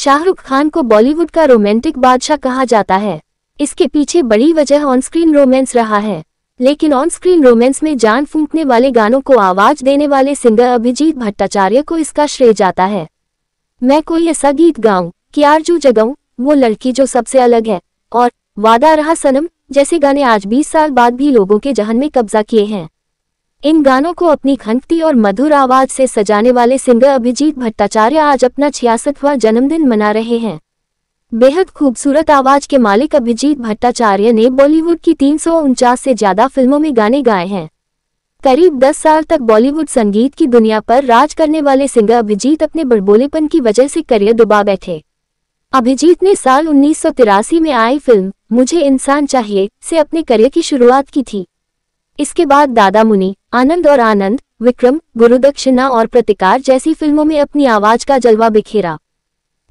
शाहरुख खान को बॉलीवुड का रोमांटिक बादशाह कहा जाता है इसके पीछे बड़ी वजह ऑन स्क्रीन रोमांस रहा है लेकिन ऑन स्क्रीन रोमांस में जान फूंकने वाले गानों को आवाज देने वाले सिंगर अभिजीत भट्टाचार्य को इसका श्रेय जाता है मैं कोई ऐसा गीत गाऊं कि आरजू जगाऊं वो लड़की जो सबसे अलग है और वादा रहा सनम जैसे गाने आज 20 साल बाद भी लोगों के जहन में कब्जा किए हैं इन गानों को अपनी खनकती और मधुर आवाज से सजाने वाले सिंगर अभिजीत भट्टाचार्य आज अपना छियासठवा जन्मदिन मना रहे हैं बेहद खूबसूरत आवाज के मालिक अभिजीत भट्टाचार्य ने बॉलीवुड की तीन से ज्यादा फिल्मों में गाने गाए हैं करीब 10 साल तक बॉलीवुड संगीत की दुनिया पर राज करने वाले सिंगर अभिजीत अपने बड़बोलेपन की वजह से करियर दुबा बैठे अभिजीत ने साल उन्नीस में आई फिल्म मुझे इंसान चाहिए से अपने करियर की शुरुआत की थी इसके बाद दादा मुनि आनंद और आनंद विक्रम गुरुदक्षिणा और प्रतिकार जैसी फिल्मों में अपनी आवाज का जलवा बिखेरा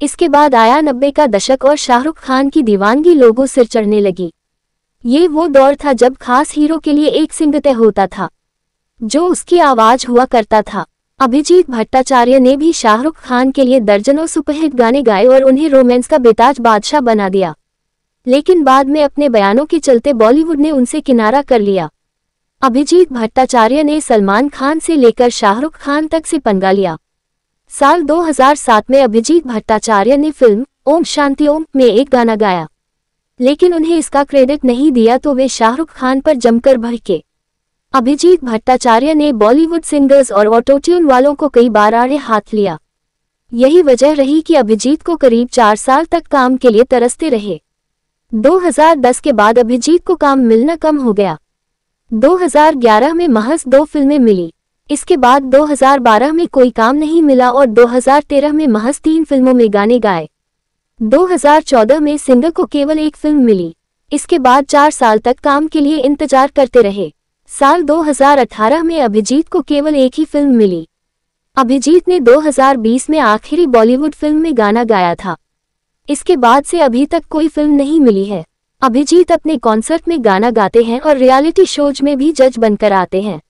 इसके बाद आया नब्बे का दशक और शाहरुख खान की दीवानगी लोगों सिर चढ़ने लगी ये वो दौर था जब खास हीरो के लिए एक सिंह तय होता था जो उसकी आवाज हुआ करता था अभिजीत भट्टाचार्य ने भी शाहरुख खान के लिए दर्जनों सुपरहिट गाने गाए और उन्हें रोमांस का बेताज बादशाह बना दिया लेकिन बाद में अपने बयानों के चलते बॉलीवुड ने उनसे किनारा कर लिया अभिजीत भट्टाचार्य ने सलमान खान से लेकर शाहरुख खान तक से पंगा लिया साल 2007 में अभिजीत भट्टाचार्य ने फिल्म ओम शांति ओम में एक गाना गाया लेकिन उन्हें इसका क्रेडिट नहीं दिया तो वे शाहरुख खान पर जमकर भड़के अभिजीत भट्टाचार्य ने बॉलीवुड सिंगर्स और ऑटोट्यून वालों को कई बार आड़े हाथ लिया यही वजह रही कि अभिजीत को करीब चार साल तक काम के लिए तरसते रहे 2010 के बाद अभिजीत को काम मिलना कम हो गया 2011 में महज दो फिल्में मिली इसके बाद 2012 में कोई काम नहीं मिला और 2013 में महज तीन फिल्मों में गाने गाए 2014 में सिंगर को केवल एक फिल्म मिली इसके बाद चार साल तक काम के लिए इंतजार करते रहे साल 2018 में अभिजीत को केवल एक ही फिल्म मिली अभिजीत ने 2020 में आखिरी बॉलीवुड फिल्म में गाना गाया था इसके बाद से अभी तक कोई फिल्म नहीं मिली है अभिजीत अपने कॉन्सर्ट में गाना गाते हैं और रियलिटी शोज में भी जज बनकर आते हैं